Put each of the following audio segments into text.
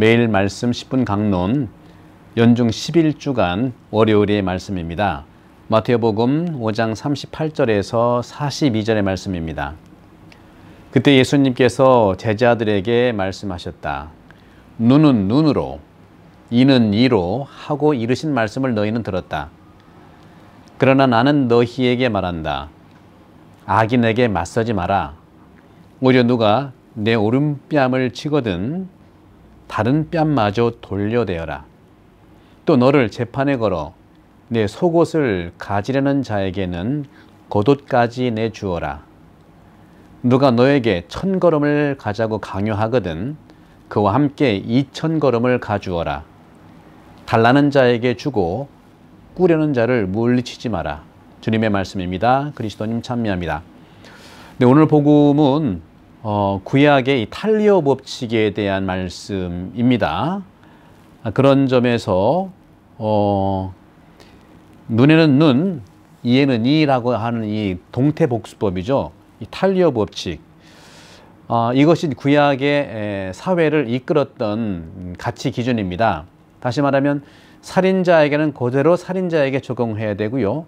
매일 말씀 10분 강론 연중 11주간 월요일의 말씀입니다. 마태복음 5장 38절에서 42절의 말씀입니다. 그때 예수님께서 제자들에게 말씀하셨다. 눈은 눈으로 이는 이로 하고 이르신 말씀을 너희는 들었다. 그러나 나는 너희에게 말한다. 악인에게 맞서지 마라. 오히려 누가 내 오른뺨을 치거든 다른 뺨마저 돌려대어라. 또 너를 재판에 걸어 내 속옷을 가지려는 자에게는 겉옷까지 내주어라. 누가 너에게 천 걸음을 가자고 강요하거든 그와 함께 이천 걸음을 가주어라. 달라는 자에게 주고 꾸려는 자를 물리치지 마라. 주님의 말씀입니다. 그리스도님 찬미합니다. 네, 오늘 복음은 어, 구약의 이 탈리오 법칙에 대한 말씀입니다. 아, 그런 점에서 어, 눈에는 눈, 이에는 이라고 하는 이 동태복수법이죠. 이 탈리오 법칙. 어, 이것이 구약의 사회를 이끌었던 가치 기준입니다. 다시 말하면 살인자에게는 그대로 살인자에게 적용해야 되고요.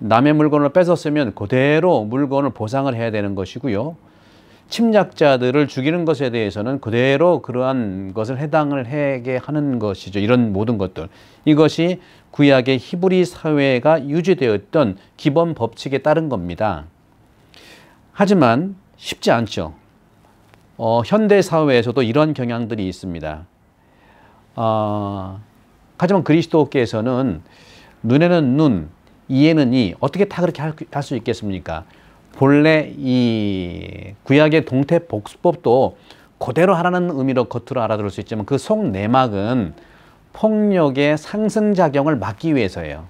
남의 물건을 뺏었으면 그대로 물건을 보상을 해야 되는 것이고요. 침략자들을 죽이는 것에 대해서는 그대로 그러한 것을 해당을 하게 하는 것이죠. 이런 모든 것들. 이것이 구약의 히브리 사회가 유지되었던 기본 법칙에 따른 겁니다. 하지만 쉽지 않죠. 어, 현대 사회에서도 이런 경향들이 있습니다. 어, 하지만 그리스도께서는 눈에는 눈, 이에는 이 어떻게 다 그렇게 할 수 있겠습니까? 본래 이 구약의 동태 복수법도 그대로 하라는 의미로 겉으로 알아들을 수 있지만 그 속 내막은 폭력의 상승작용을 막기 위해서예요.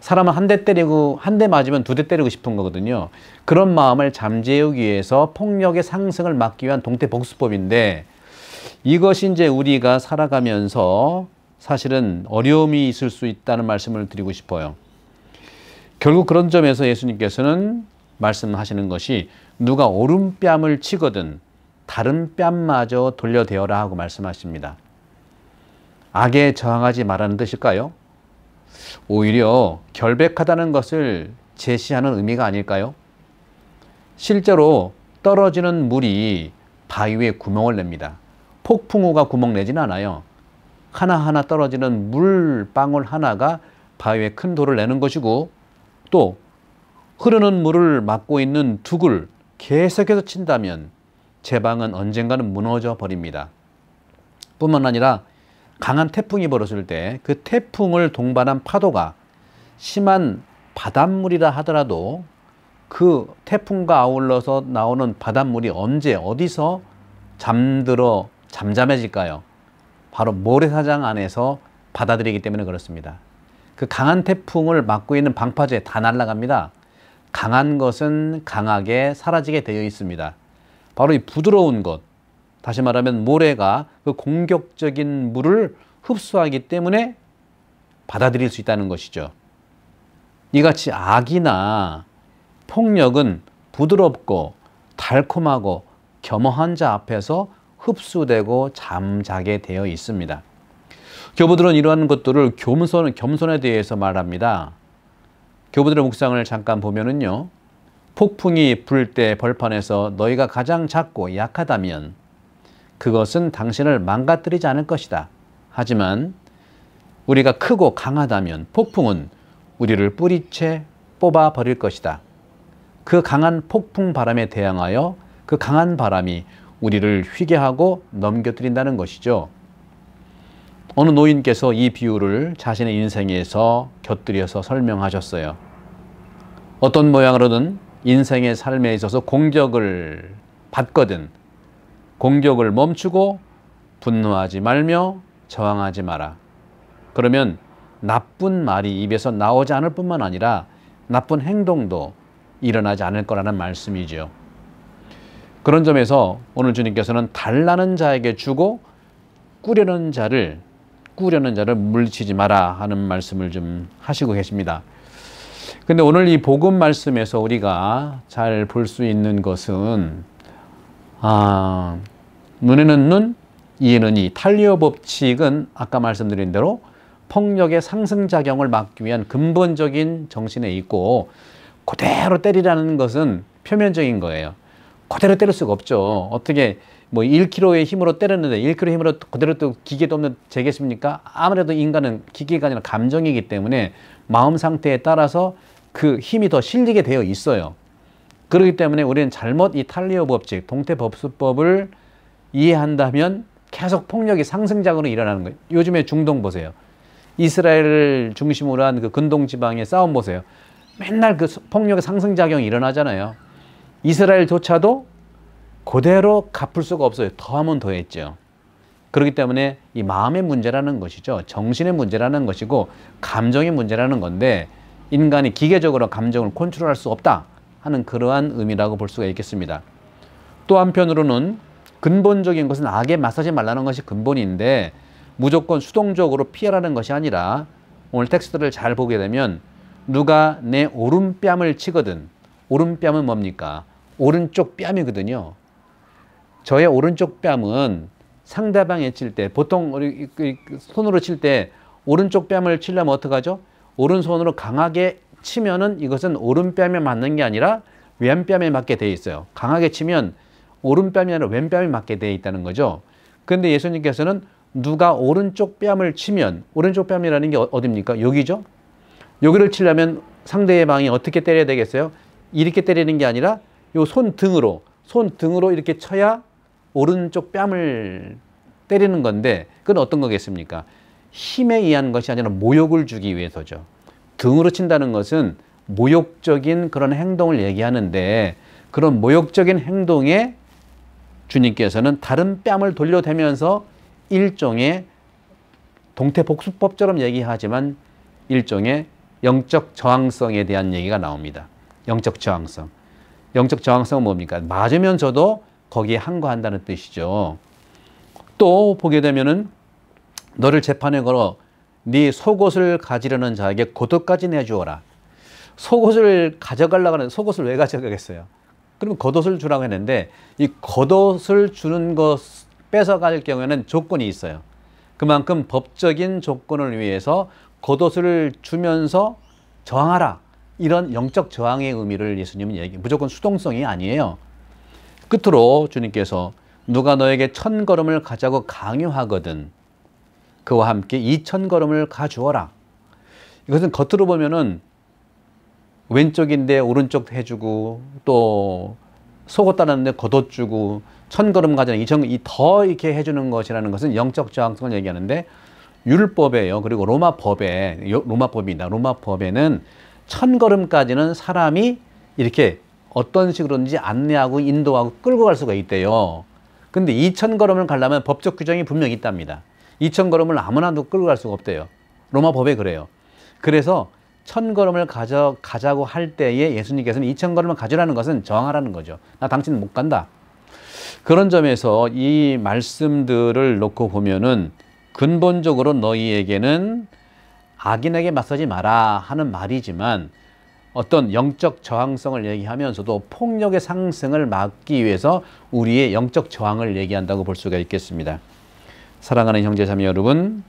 사람은 한 대 때리고 한 대 맞으면 두 대 때리고 싶은 거거든요. 그런 마음을 잠재우기 위해서 폭력의 상승을 막기 위한 동태복수법인데 이것이 이제 우리가 살아가면서 사실은 어려움이 있을 수 있다는 말씀을 드리고 싶어요. 결국 그런 점에서 예수님께서는 말씀하시는 것이 누가 오른뺨을 치거든 다른 뺨마저 돌려대어라 하고 말씀하십니다. 악에 저항하지 말라는 뜻일까요? 오히려 결백하다는 것을 제시하는 의미가 아닐까요? 실제로 떨어지는 물이 바위에 구멍을 냅니다. 폭풍우가 구멍 내진 않아요. 하나하나 떨어지는 물방울 하나가 바위에 큰 돌을 내는 것이고 또 흐르는 물을 막고 있는 둑을 계속해서 친다면 제 방은 언젠가는 무너져 버립니다. 뿐만 아니라 강한 태풍이 벌었을 때 그 태풍을 동반한 파도가 심한 바닷물이라 하더라도 그 태풍과 아울러서 나오는 바닷물이 언제 어디서 잠들어 잠잠해질까요? 바로 모래사장 안에서 받아들이기 때문에 그렇습니다. 그 강한 태풍을 막고 있는 방파제 다 날아갑니다. 강한 것은 강하게 사라지게 되어 있습니다. 바로 이 부드러운 것, 다시 말하면 모래가 그 공격적인 물을 흡수하기 때문에 받아들일 수 있다는 것이죠. 이같이 악이나 폭력은 부드럽고 달콤하고 겸허한 자 앞에서 흡수되고 잠자게 되어 있습니다. 교부들은 이러한 것들을 겸손, 겸손에 대해서 말합니다. 교부들의 묵상을 잠깐 보면은요. 폭풍이 불 때 벌판에서 너희가 가장 작고 약하다면 그것은 당신을 망가뜨리지 않을 것이다. 하지만 우리가 크고 강하다면 폭풍은 우리를 뿌리채 뽑아 버릴 것이다. 그 강한 폭풍 바람에 대항하여 그 강한 바람이 우리를 휘게 하고 넘겨뜨린다는 것이죠. 어느 노인께서 이 비유를 자신의 인생에서 곁들여서 설명하셨어요. 어떤 모양으로든 인생의 삶에 있어서 공격을 받거든 공격을 멈추고 분노하지 말며 저항하지 마라. 그러면 나쁜 말이 입에서 나오지 않을 뿐만 아니라 나쁜 행동도 일어나지 않을 거라는 말씀이지 그런 점에서 오늘 주님께서는 달라는 자에게 주고 꾸려는 자를 꾸려는 자를 물리치지 마라 하는 말씀을 좀 하시고 계십니다. 근데 오늘 이 복음 말씀에서 우리가 잘 볼 수 있는 것은 아, 눈에는 눈, 이에는 이 탈리오 법칙은 아까 말씀드린 대로 폭력의 상승작용을 막기 위한 근본적인 정신에 있고 그대로 때리라는 것은 표면적인 거예요. 그대로 때릴 수가 없죠. 어떻게 뭐 1kg의 힘으로 때렸는데 1kg 힘으로 그대로 또 기계도 없는 재겠습니까? 아무래도 인간은 기계가 아니라 감정이기 때문에 마음 상태에 따라서 그 힘이 더 실리게 되어 있어요. 그렇기 때문에 우리는 잘못 이 탈리오 법칙, 동태법수법을 이해한다면 계속 폭력이 상승작으로 일어나는 거예요. 요즘에 중동 보세요. 이스라엘 중심으로 한 그 근동 지방의 싸움 보세요. 맨날 그 폭력의 상승작용이 일어나잖아요. 이스라엘조차도 그대로 갚을 수가 없어요. 더하면 더했죠. 그렇기 때문에 이 마음의 문제라는 것이죠. 정신의 문제라는 것이고 감정의 문제라는 건데 인간이 기계적으로 감정을 컨트롤할 수 없다 하는 그러한 의미라고 볼 수가 있겠습니다. 또 한편으로는 근본적인 것은 악에 맞서지 말라는 것이 근본인데 무조건 수동적으로 피하라는 것이 아니라 오늘 텍스트를 잘 보게 되면 누가 내 오른뺨을 치거든 오른뺨은 뭡니까? 오른쪽 뺨이거든요. 저의 오른쪽 뺨은 상대방에 칠 때 보통 우리 그, 그 손으로 칠 때 오른쪽 뺨을 치려면 어떡하죠? 오른손으로 강하게 치면은 이것은 오른뺨에 맞는 게 아니라 왼뺨에 맞게 돼 있어요. 강하게 치면 오른뺨이 아니라 왼뺨에 맞게 돼 있다는 거죠. 근데 예수님께서는 누가 오른쪽 뺨을 치면 오른쪽 뺨이라는 게 어, 어딥니까? 여기죠. 여기를 치려면 상대방이 의 어떻게 때려야 되겠어요? 이렇게 때리는 게 아니라 요 손등으로 손등으로 이렇게 쳐야 오른쪽 뺨을 때리는 건데 그건 어떤 거겠습니까? 힘에 의한 것이 아니라 모욕을 주기 위해서죠. 등으로 친다는 것은 모욕적인 그런 행동을 얘기하는데 그런 모욕적인 행동에 주님께서는 다른 뺨을 돌려대면서 일종의 동태복수법처럼 얘기하지만 일종의 영적 저항성에 대한 얘기가 나옵니다. 영적 저항성. 영적 저항성은 뭡니까? 맞으면 저도 거기에 항거한다는 뜻이죠. 또 보게 되면은 너를 재판에 걸어 네 속옷을 가지려는 자에게 겉옷까지 내주어라. 속옷을 가져가려고 하는 속옷을 왜 가져가겠어요? 그러면 겉옷을 주라고 했는데 이 겉옷을 주는 것 뺏어갈 경우에는 조건이 있어요. 그만큼 법적인 조건을 위해서 겉옷을 주면서 저항하라. 이런 영적 저항의 의미를 예수님은 얘기, 무조건 수동성이 아니에요. 끝으로 주님께서 누가 너에게 천 걸음을 가자고 강요하거든 그와 함께 이 천 걸음을 가주어라. 이것은 겉으로 보면은 왼쪽인데 오른쪽 해주고 또 속옷 따랐는데 겉옷주고 천 걸음 가자는 이천 더 이렇게 해주는 것이라는 것은 영적 저항성을 얘기하는데 율법에요. 그리고 로마 법에 로마 법입니다. 로마 법에는 천 걸음까지는 사람이 이렇게 어떤 식으로든지 안내하고 인도하고 끌고 갈 수가 있대요. 근데 2천 걸음을 가려면 법적 규정이 분명히 있답니다. 2천 걸음을 아무나도 끌고 갈 수가 없대요. 로마 법에 그래요. 그래서 천 걸음을 가져, 가자고 할 때에 예수님께서는 2천 걸음을 가져라는 것은 정하라는 거죠. 나 당신 못 간다. 그런 점에서 이 말씀들을 놓고 보면은 근본적으로 너희에게는 악인에게 맞서지 마라 하는 말이지만 어떤 영적 저항성을 얘기하면서도 폭력의 상승을 막기 위해서 우리의 영적 저항을 얘기한다고 볼 수가 있겠습니다. 사랑하는 형제 자매 여러분,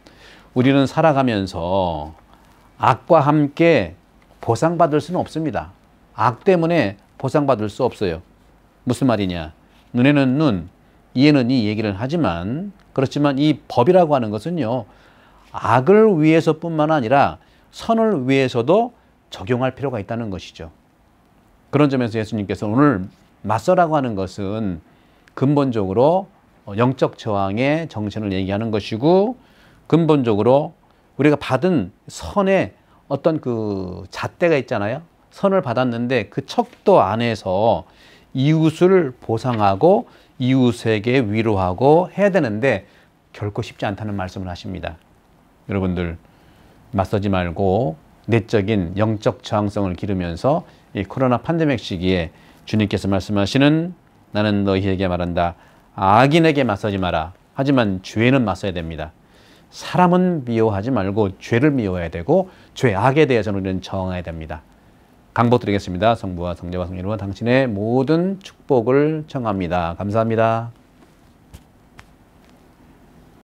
우리는 살아가면서 악과 함께 보상받을 수는 없습니다. 악 때문에 보상받을 수 없어요. 무슨 말이냐? 눈에는 눈, 이에는 이 얘기를 하지만 그렇지만 이 법이라고 하는 것은요. 악을 위해서뿐만 아니라 선을 위해서도 적용할 필요가 있다는 것이죠. 그런 점에서 예수님께서 오늘 맞서라고 하는 것은 근본적으로 영적 저항의 정신을 얘기하는 것이고 근본적으로 우리가 받은 선의 어떤 그 잣대가 있잖아요. 선을 받았는데 그 척도 안에서 이웃을 보상하고 이웃에게 위로하고 해야 되는데 결코 쉽지 않다는 말씀을 하십니다. 여러분들 맞서지 말고 내적인 영적 저항성을 기르면서 이 코로나 팬데믹 시기에 주님께서 말씀하시는 나는 너희에게 말한다. 악인에게 맞서지 마라. 하지만 죄는 맞서야 됩니다. 사람은 미워하지 말고 죄를 미워해야 되고 죄악에 대해서는 우리는 저항해야 됩니다. 강보 드리겠습니다. 성부와 성자와 성령과 당신의 모든 축복을 청합니다. 감사합니다.